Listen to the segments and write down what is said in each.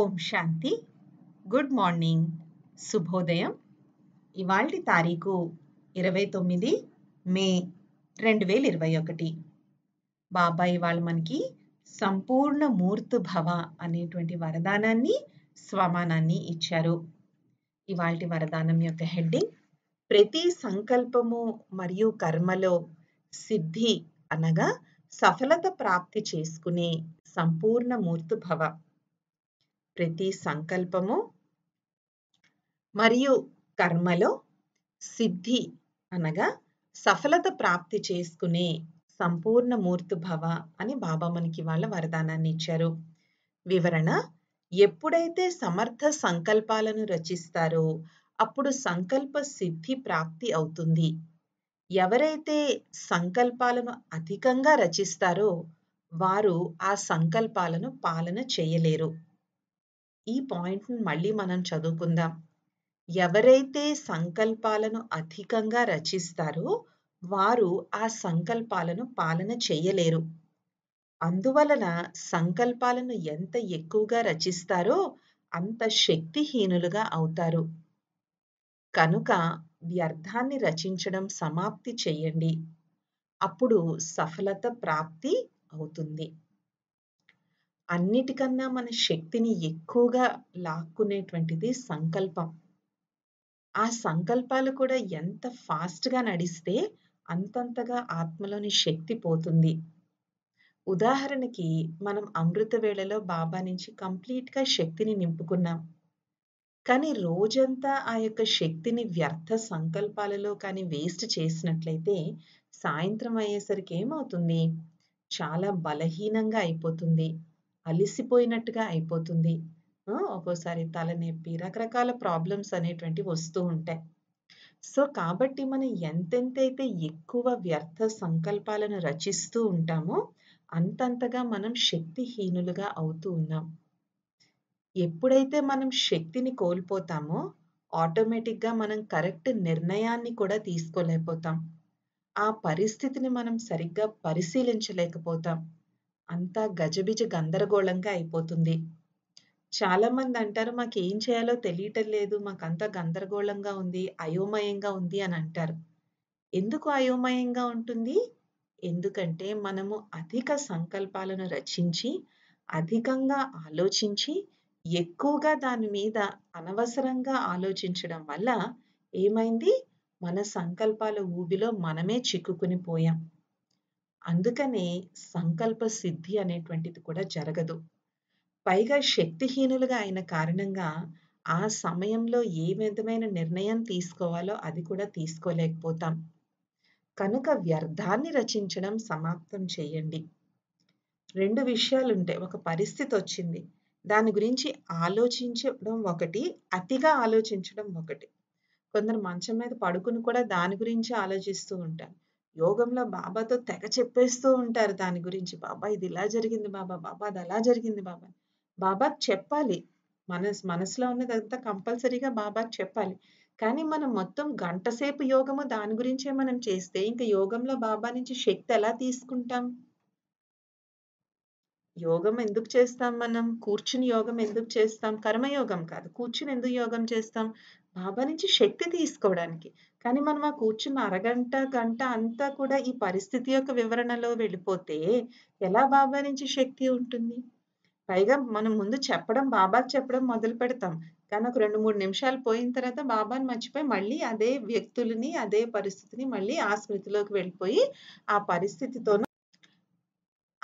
ఓం శాంతి good morning శుభోదయం ఇవాళ తారీఖు ఇరవై తొమ్మిది మే రెండు వేల ఇరవై ఒకటి బాబా ఇవాళ మనకి సంపూర్ణ మూర్తుభవ భవ అనేటువంటి వరదానాన్ని స్వమానాన్ని ఇచ్చారు ఇవాళ వరదానం యొక్క హెడ్డింగ్ ప్రతి సంకల్పము మరియు కర్మలో సిద్ధి అనగా సఫలత ప్రాప్తి చేసుకునే సంపూర్ణ మూర్తు భవ ప్రతి సంకల్పము మరియు కర్మలో సిద్ధి అనగా సఫలత ప్రాప్తి చేసుకునే సంపూర్ణ మూర్తిభవ అని బాబా మనకి వాళ్ళ వరదానాన్ని ఇచ్చారు వివరణ ఎప్పుడైతే సమర్థ సంకల్పాలను రచిస్తారో అప్పుడు సంకల్ప సిద్ధి ప్రాప్తి అవుతుంది ఎవరైతే సంకల్పాలను అధికంగా రచిస్తారో వారు ఆ సంకల్పాలను పాలన చేయలేరు ఈ పాయింట్ని మళ్ళీ మనం చదువుకుందాం ఎవరైతే సంకల్పాలను అధికంగా రచిస్తారో వారు ఆ సంకల్పాలను పాలన చేయలేరు అందువలన సంకల్పాలను ఎంత ఎక్కువగా రచిస్తారో అంత శక్తిహీనులుగా అవుతారు కనుక వ్యర్థాన్ని రచించడం సమాప్తి చేయండి అప్పుడు సఫలత ప్రాప్తి అవుతుంది అన్నిటికన్నా మన శక్తిని ఎక్కువగా లాక్కునేటువంటిది సంకల్పం ఆ సంకల్పాలు కూడా ఎంత ఫాస్ట్గా నడిస్తే అంతంతగా ఆత్మలోని శక్తి పోతుంది ఉదాహరణకి మనం అమృత వేళలో బాబా నుంచి కంప్లీట్గా శక్తిని నింపుకున్నాం కానీ రోజంతా ఆ యొక్క శక్తిని వ్యర్థ సంకల్పాలలో కానీ వేస్ట్ చేసినట్లయితే సాయంత్రం అయ్యేసరికి ఏమవుతుంది చాలా బలహీనంగా అయిపోతుంది అలిసిపోయినట్టుగా అయిపోతుంది ఒక్కోసారి తలనొప్పి రకరకాల ప్రాబ్లమ్స్ అనేటువంటి వస్తూ ఉంటాయి సో కాబట్టి మనం ఎంతెంతైతే ఎక్కువ వ్యర్థ సంకల్పాలను రచిస్తూ ఉంటామో అంతంతగా మనం శక్తిహీనులుగా అవుతూ ఉన్నాం ఎప్పుడైతే మనం శక్తిని కోల్పోతామో ఆటోమేటిక్గా మనం కరెక్ట్ నిర్ణయాన్ని కూడా తీసుకోలేకపోతాం ఆ పరిస్థితిని మనం సరిగ్గా పరిశీలించలేకపోతాం అంతా గజబిజ గందరగోళంగా అయిపోతుంది చాలామంది అంటారు మాకు ఏం చేయాలో తెలియటం లేదు మాకంతా గందరగోళంగా ఉంది అయోమయంగా ఉంది అని అంటారు ఎందుకు అయోమయంగా ఉంటుంది ఎందుకంటే మనము అధిక సంకల్పాలను రచించి అధికంగా ఆలోచించి ఎక్కువగా దాని మీద అనవసరంగా ఆలోచించడం వల్ల ఏమైంది మన సంకల్పాల ఊబిలో మనమే చిక్కుకుని పోయాం అందుకనే సంకల్ప సిద్ధి అనేటువంటిది కూడా జరగదు పైగా శక్తిహీనులుగా అయిన కారణంగా ఆ సమయంలో ఏ విధమైన నిర్ణయం తీసుకోవాలో అది కూడా తీసుకోలేకపోతాం కనుక వ్యర్థాన్ని రచించడం సమాప్తం చేయండి రెండు విషయాలు ఉంటాయి ఒక పరిస్థితి వచ్చింది దాని గురించి ఆలోచించడం ఒకటి అతిగా ఆలోచించడం ఒకటి కొందరు మంచం మీద పడుకుని కూడా దాని గురించి ఆలోచిస్తూ ఉంటారు యోగంలో బాబాతో తెగ చెప్పేస్తూ ఉంటారు దాని గురించి బాబా ఇది ఇలా జరిగింది బాబా బాబా అది అలా జరిగింది బాబా బాబా చెప్పాలి మనస్ మనసులో ఉన్నదంతా కంపల్సరీగా బాబాకి చెప్పాలి కానీ మనం మొత్తం గంటసేపు యోగము దాని గురించే మనం చేస్తే ఇంకా యోగంలో బాబా నుంచి శక్తి ఎలా తీసుకుంటాం యోగం ఎందుకు చేస్తాం మనం కూర్చుని యోగం ఎందుకు చేస్తాం కర్మయోగం కాదు కూర్చుని ఎందుకు యోగం చేస్తాం బాబా నుంచి శక్తి తీసుకోవడానికి కానీ మనం ఆ కూర్చున్న అరగంట గంట అంతా కూడా ఈ పరిస్థితి యొక్క వివరణలో వెళ్ళిపోతే ఎలా బాబా నుంచి శక్తి ఉంటుంది పైగా మనం ముందు చెప్పడం బాబా చెప్పడం మొదలు పెడతాం కానీ ఒక రెండు మూడు నిమిషాలు పోయిన తర్వాత బాబాని మర్చిపోయి మళ్ళీ అదే వ్యక్తులని అదే పరిస్థితిని మళ్ళీ ఆ స్మృతిలోకి వెళ్ళిపోయి ఆ పరిస్థితితోనూ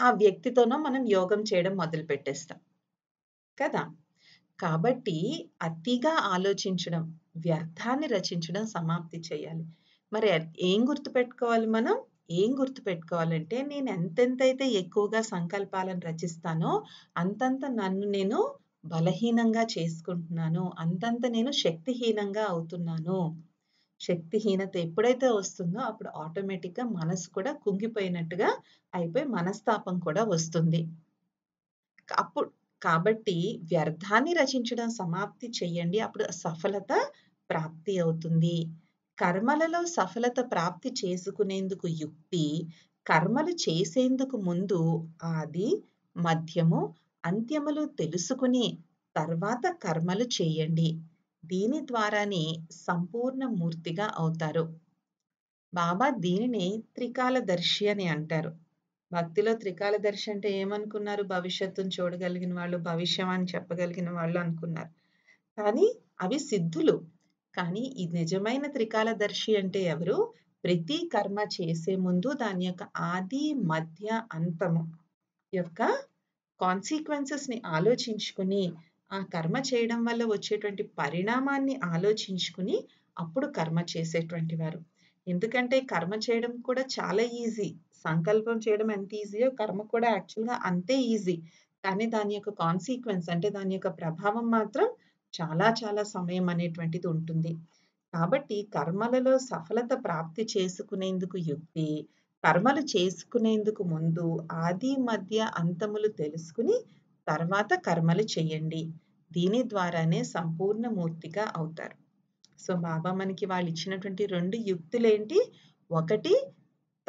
ఆ వ్యక్తితోనో మనం యోగం చేయడం మొదలు పెట్టేస్తాం కదా కాబట్టి అతిగా ఆలోచించడం వ్యర్థాన్ని రచించడం సమాప్తి చేయాలి మరి ఏం గుర్తుపెట్టుకోవాలి మనం ఏం గుర్తుపెట్టుకోవాలంటే నేను ఎంతెంతైతే ఎక్కువగా సంకల్పాలను రచిస్తానో అంతంత నన్ను నేను బలహీనంగా చేసుకుంటున్నాను అంతంత నేను శక్తిహీనంగా అవుతున్నాను శక్తిహీనత ఎప్పుడైతే వస్తుందో అప్పుడు ఆటోమేటిక్గా మనసు కూడా కుంగిపోయినట్టుగా అయిపోయి మనస్తాపం కూడా వస్తుంది అప్పుడు కాబట్టి వ్యర్థాన్ని రచించడం సమాప్తి చేయండి అప్పుడు సఫలత ప్రాప్తి అవుతుంది కర్మలలో సఫలత ప్రాప్తి చేసుకునేందుకు యుక్తి కర్మలు చేసేందుకు ముందు ఆది మధ్యము అంత్యములు తెలుసుకుని తర్వాత కర్మలు చేయండి దీని ద్వారానే సంపూర్ణ మూర్తిగా అవుతారు బాబా దీనిని త్రికాలదర్శి అని అంటారు భక్తిలో త్రికాలదర్శి అంటే ఏమనుకున్నారు భవిష్యత్తును చూడగలిగిన వాళ్ళు భవిష్యం అని చెప్పగలిగిన వాళ్ళు అనుకున్నారు కానీ అవి సిద్ధులు కానీ ఈ నిజమైన త్రికాలదర్శి అంటే ఎవరు ప్రతి కర్మ చేసే ముందు దాని యొక్క ఆది మధ్య అంతము యొక్క కాన్సిక్వెన్సెస్ని ఆలోచించుకుని ఆ కర్మ చేయడం వల్ల వచ్చేటువంటి పరిణామాన్ని ఆలోచించుకుని అప్పుడు కర్మ చేసేటువంటి వారు ఎందుకంటే కర్మ చేయడం కూడా చాలా ఈజీ సంకల్పం చేయడం ఎంత ఈజీయో కర్మ కూడా యాక్చువల్గా అంతే ఈజీ కానీ దాని యొక్క కాన్సిక్వెన్స్ అంటే దాని యొక్క ప్రభావం మాత్రం చాలా చాలా సమయం అనేటువంటిది ఉంటుంది కాబట్టి కర్మలలో సఫలత ప్రాప్తి చేసుకునేందుకు యుక్తి కర్మలు చేసుకునేందుకు ముందు ఆది మధ్య అంతములు తెలుసుకుని తర్వాత కర్మలు చేయండి దీని ద్వారానే సంపూర్ణ మూర్తిగా అవుతారు సో బాబా మనకి వాళ్ళు ఇచ్చినటువంటి రెండు యుక్తులేంటి ఒకటి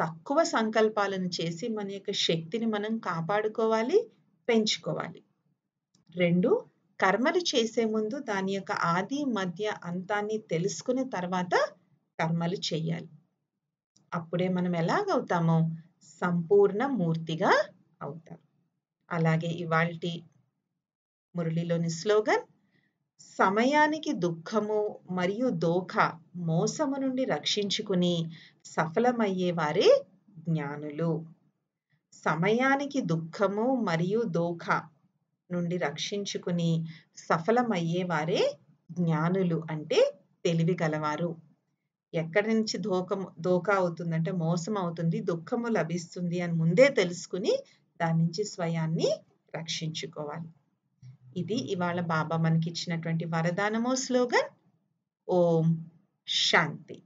తక్కువ సంకల్పాలను చేసి మన యొక్క శక్తిని మనం కాపాడుకోవాలి పెంచుకోవాలి రెండు కర్మలు చేసే ముందు దాని యొక్క ఆది మధ్య అంతాన్ని తెలుసుకున్న తర్వాత కర్మలు చేయాలి అప్పుడే మనం ఎలాగవుతామో సంపూర్ణ మూర్తిగా అవుతాం అలాగే ఇవాల్టి మురళిలోని స్లోగన్ సమయానికి దుఃఖము మరియు దోఖ మోసము నుండి రక్షించుకుని సఫలమయ్యేవారే జ్ఞానులు సమయానికి దుఃఖము మరియు దోఖ నుండి రక్షించుకుని వారే జ్ఞానులు అంటే తెలివి గలవారు ఎక్కడి నుంచి దోకం దోఖ అవుతుందంటే మోసం అవుతుంది దుఃఖము లభిస్తుంది అని ముందే తెలుసుకుని దాని నుంచి స్వయాన్ని రక్షించుకోవాలి ఇది ఇవాళ బాబా మనకి ఇచ్చినటువంటి వరదానమో స్లోగన్ ఓం శాంతి